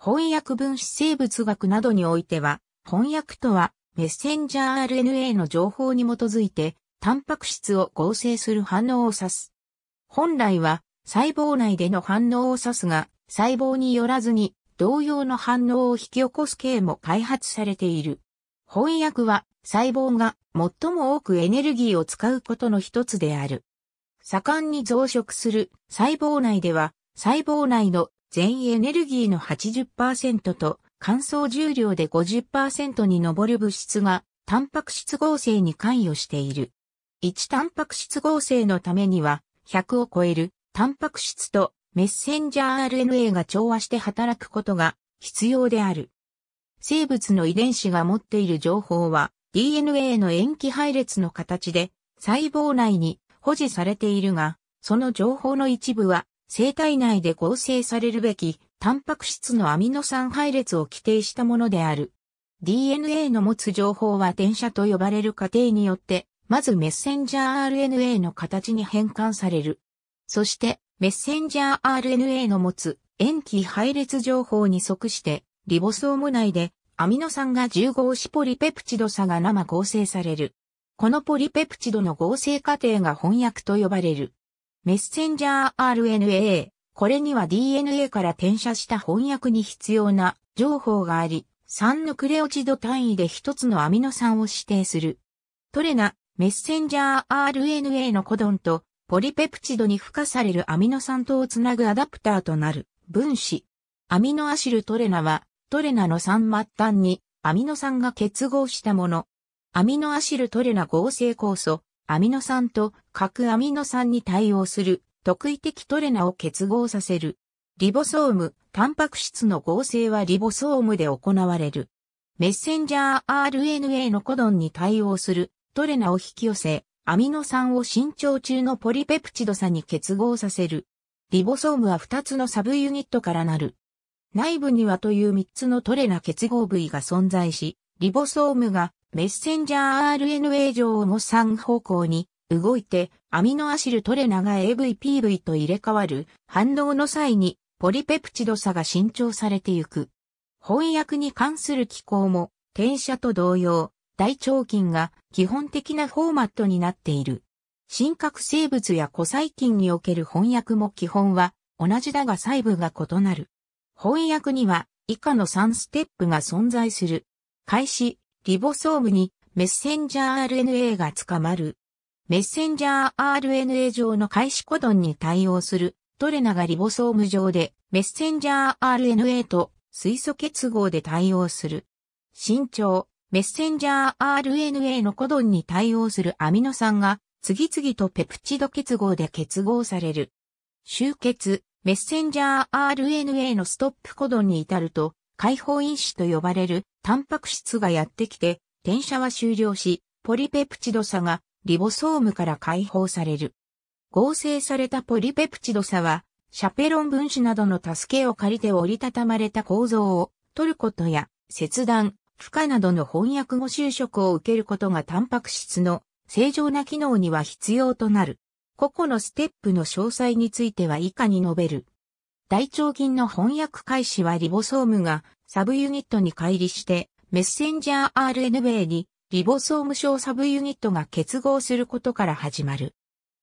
翻訳分子生物学などにおいては、翻訳とは、メッセンジャー RNA の情報に基づいて、タンパク質を合成する反応を指す。本来は、細胞内での反応を指すが、細胞によらずに、同様の反応を引き起こす系も開発されている。翻訳は、細胞が最も多くエネルギーを使うことの一つである。盛んに増殖する細胞内では、細胞内の全エネルギーの80%と乾燥重量で50%に上る物質がタンパク質合成に関与している。1タンパク質合成のためには100を超えるタンパク質とメッセンジャー RNA が調和して働くことが必要である。生物の遺伝子が持っている情報は DNA の塩基配列の形で細胞内に保持されているが、その情報の一部は生体内で合成されるべき、タンパク質のアミノ酸配列を規定したものである。DNA の持つ情報は転写と呼ばれる過程によって、まずメッセンジャー RNA の形に変換される。そして、メッセンジャー RNA の持つ塩基配列情報に即して、リボソーム内でアミノ酸が1合しポリペプチド差が生合成される。このポリペプチドの合成過程が翻訳と呼ばれる。メッセンジャー RNA。これには DNA から転写した翻訳に必要な情報があり、3のクレオチド単位で1つのアミノ酸を指定する。トレナ、メッセンジャー RNA のコドンとポリペプチドに付加されるアミノ酸とをつなぐアダプターとなる分子。アミノアシルトレナはトレナの3末端にアミノ酸が結合したもの。アミノアシルトレナ合成酵素アミノ酸と核アミノ酸に対応する特異的トレナを結合させる。リボソーム、タンパク質の合成はリボソームで行われる。メッセンジャー RNA のコドンに対応するトレナを引き寄せ、アミノ酸を伸長中のポリペプチドさに結合させる。リボソームは2つのサブユニットからなる。内部にはという3つのトレナ結合部位が存在し、リボソームがメッセンジャー RNA 上も3方向に動いてアミノアシルトレナが AVPV と入れ替わる反応の際にポリペプチド差が伸長されていく。翻訳に関する機構も転写と同様、大腸菌が基本的なフォーマットになっている。真核生物や古細菌における翻訳も基本は同じだが細部が異なる。翻訳には以下の3ステップが存在する。開始、リボソームにメッセンジャー RNA が捕まる。メッセンジャー RNA 上の開始コドンに対応するトレナがリボソーム上でメッセンジャー RNA と水素結合で対応する。身長、メッセンジャー RNA のコドンに対応するアミノ酸が次々とペプチド結合で結合される。集結、メッセンジャー RNA のストップコドンに至ると解放因子と呼ばれるタンパク質がやってきて、転写は終了し、ポリペプチド差がリボソームから解放される。合成されたポリペプチド差は、シャペロン分子などの助けを借りて折りたたまれた構造を取ることや、切断、負荷などの翻訳後就職を受けることがタンパク質の正常な機能には必要となる。個々のステップの詳細については以下に述べる。大腸菌の翻訳開始はリボソームがサブユニットに乖離して、メッセンジャー RNA にリボソーム小サブユニットが結合することから始まる。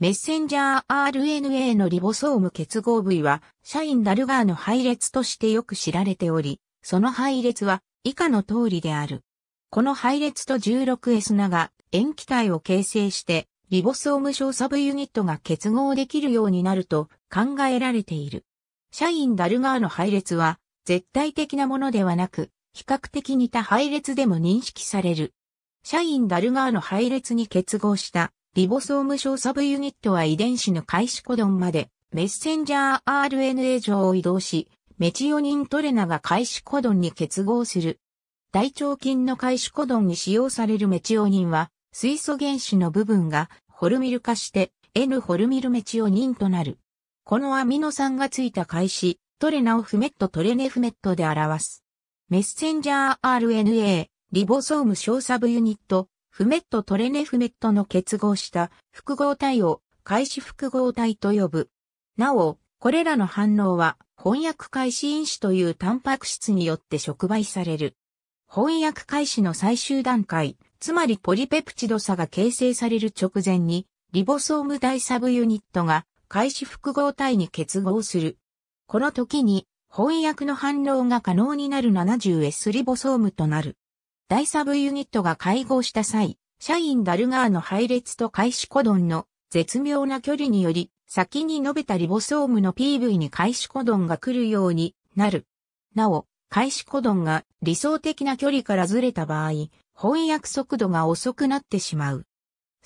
メッセンジャー RNA のリボソーム結合部位は、社員ダルガーの配列としてよく知られており、その配列は以下の通りである。この配列と 16S 名が塩基体を形成して、リボソーム小サブユニットが結合できるようになると考えられている。社員ダルガーの配列は、絶対的なものではなく、比較的似た配列でも認識される。社員ダルガーの配列に結合したリボソーム小サブユニットは遺伝子の開始コドンまでメッセンジャー RNA 上を移動し、メチオニントレナが開始コドンに結合する。大腸菌の開始コドンに使用されるメチオニンは、水素原子の部分がホルミル化して N ホルミルメチオニンとなる。このアミノ酸がついた開始、トレナをフメットトレネフメットで表す。メッセンジャー RNA、リボソーム小サブユニット、フメットトレネフメットの結合した複合体を開始複合体と呼ぶ。なお、これらの反応は翻訳開始因子というタンパク質によって触媒される。翻訳開始の最終段階、つまりポリペプチド差が形成される直前に、リボソーム大サブユニットが開始複合体に結合する。この時に、翻訳の反応が可能になる 70S リボソームとなる。第サブユニットが会合した際、社員ダルガーの配列と開始コドンの絶妙な距離により、先に述べたリボソームの PV に開始コドンが来るようになる。なお、開始コドンが理想的な距離からずれた場合、翻訳速度が遅くなってしまう。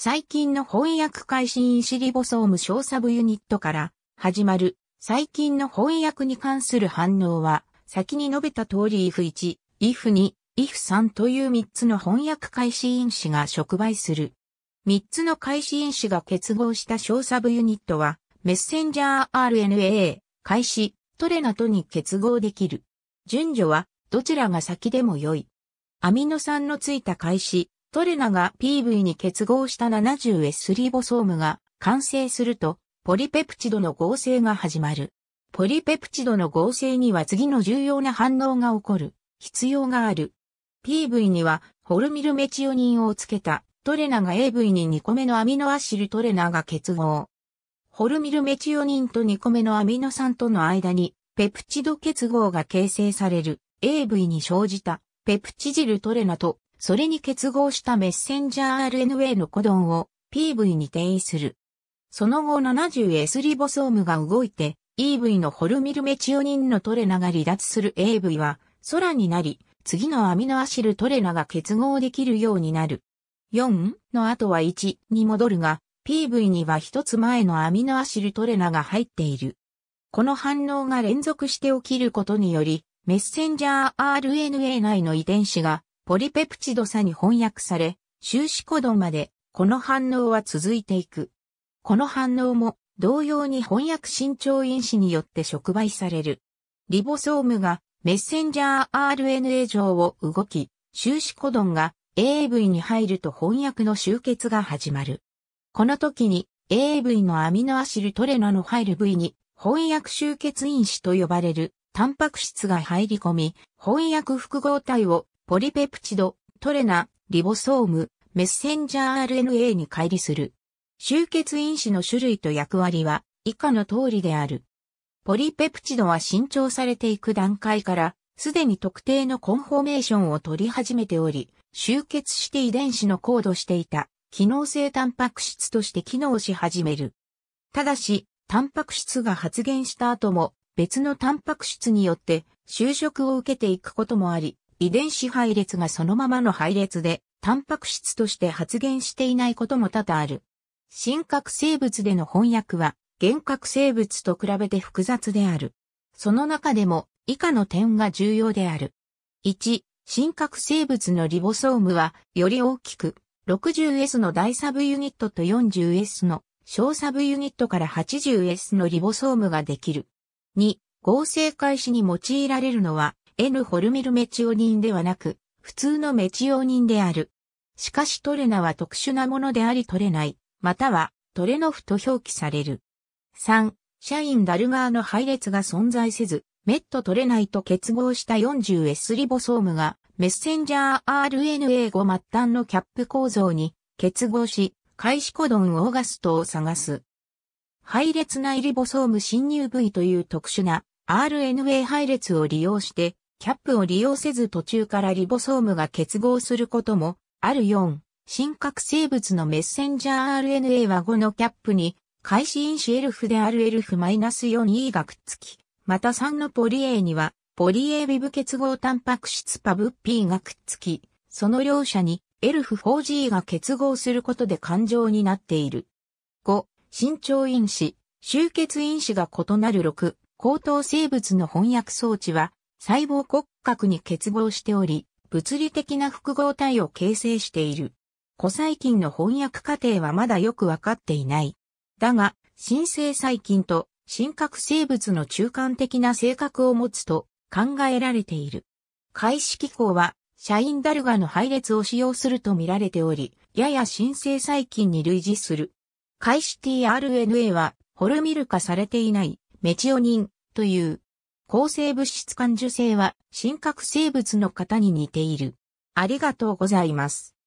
最近の翻訳開始因シリボソーム小サブユニットから始まる最近の翻訳に関する反応は先に述べた通り if1、if2、if3 という3つの翻訳開始因子が触媒する。3つの開始因子が結合した小サブユニットはメッセンジャー RNA、開始、トレナとに結合できる。順序はどちらが先でも良い。アミノ酸のついた開始、トレナが PV に結合した 70S リボソームが完成すると、ポリペプチドの合成が始まる。ポリペプチドの合成には次の重要な反応が起こる必要がある。PV にはホルミルメチオニンをつけたトレナが AV に2個目のアミノアシルトレナが結合。ホルミルメチオニンと2個目のアミノ酸との間にペプチド結合が形成される AV に生じたペプチジルトレナとそれに結合したメッセンジャー RNA のコドンを PV に転移する。その後 70S リボソームが動いて EV のホルミルメチオニンのトレナが離脱する AV は空になり、次のアミノアシルトレナが結合できるようになる。4の後は1に戻るが、PV には一つ前のアミノアシルトレナが入っている。この反応が連続して起きることにより、メッセンジャー RNA 内の遺伝子がポリペプチドさに翻訳され、終止コドンまで、この反応は続いていく。この反応も、同様に翻訳伸長因子によって触媒される。リボソームがメッセンジャー RNA 上を動き、終止コドンが AAV に入ると翻訳の集結が始まる。この時に AAV のアミノアシルトレナの入る部位に翻訳集結因子と呼ばれるタンパク質が入り込み、翻訳複合体をポリペプチド、トレナ、リボソーム、メッセンジャー RNA に乖離する。集結因子の種類と役割は以下の通りである。ポリペプチドは新調されていく段階から、すでに特定のコンフォーメーションを取り始めており、集結して遺伝子の高度していた機能性タンパク質として機能し始める。ただし、タンパク質が発現した後も別のタンパク質によって就職を受けていくこともあり、遺伝子配列がそのままの配列で、タンパク質として発現していないことも多々ある。真核生物での翻訳は、原核生物と比べて複雑である。その中でも、以下の点が重要である。1、真核生物のリボソームは、より大きく、60S の大サブユニットと 40S の小サブユニットから 80S のリボソームができる。2、合成開始に用いられるのは、N ホルミルメチオニンではなく、普通のメチオニンである。しかしトレナは特殊なものであり取れない、またはトレノフと表記される。3、社員ダルガーの配列が存在せず、メット取れないと結合した 40S リボソームが、メッセンジャー RNA 5末端のキャップ構造に結合し、開始コドンオーガストを探す。配列内リボソーム侵入部位という特殊な RNA 配列を利用してキャップを利用せず途中からリボソームが結合することもある4。真核生物のメッセンジャー RNA は5のキャップに、開始因子エルフで r ナ f 4 e がくっつき、また3のポリ A には、ポリ A ビブ結合タンパク質パブ P がくっつき、その両者にエルフ 4G が結合することで感情になっている。5、身長因子、集結因子が異なる6、高等生物の翻訳装置は、細胞骨格に結合しており、物理的な複合体を形成している。古細菌の翻訳過程はまだよくわかっていない。だが、新生細菌と真核生物の中間的な性格を持つと考えられている。開始機構は、シャインダルガの配列を使用すると見られており、やや新生細菌に類似する。開始 tRNA は、ホルミル化されていない、メチオニンという抗生物質感受性は、真核生物の方に似ている。ありがとうございます。